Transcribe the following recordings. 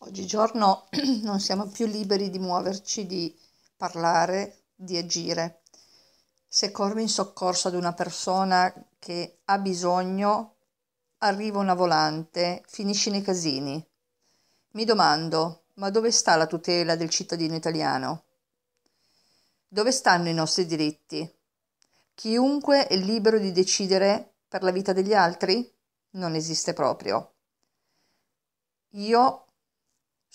Oggigiorno non siamo più liberi di muoverci, di parlare, di agire. Se corri in soccorso ad una persona che ha bisogno, arriva una volante, finisci nei casini. Mi domando, ma dove sta la tutela del cittadino italiano? Dove stanno i nostri diritti? Chiunque è libero di decidere per la vita degli altri? Non esiste proprio. Io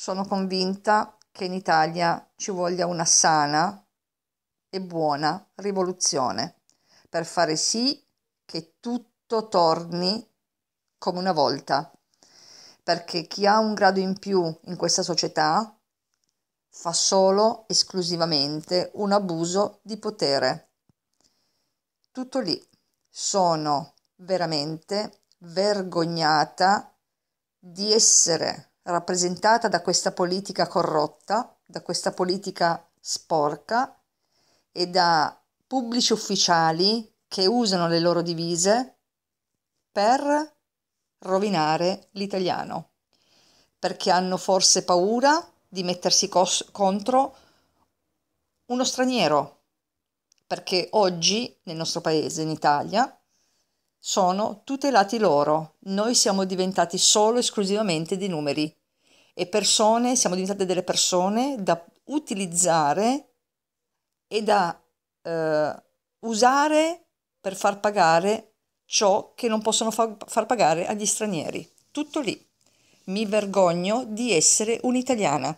sono convinta che in Italia ci voglia una sana e buona rivoluzione per fare sì che tutto torni come una volta, perché chi ha un grado in più in questa società fa solo esclusivamente un abuso di potere. Tutto lì. Sono veramente vergognata di essere rappresentata da questa politica corrotta, da questa politica sporca e da pubblici ufficiali che usano le loro divise per rovinare l'italiano, perché hanno forse paura di mettersi cos- contro uno straniero, perché oggi nel nostro paese, in Italia, sono tutelati loro, noi siamo diventati solo esclusivamente dei numeri e persone, siamo diventate delle persone da utilizzare e da eh, usare per far pagare ciò che non possono fa- far pagare agli stranieri. Tutto lì. Mi vergogno di essere un'italiana.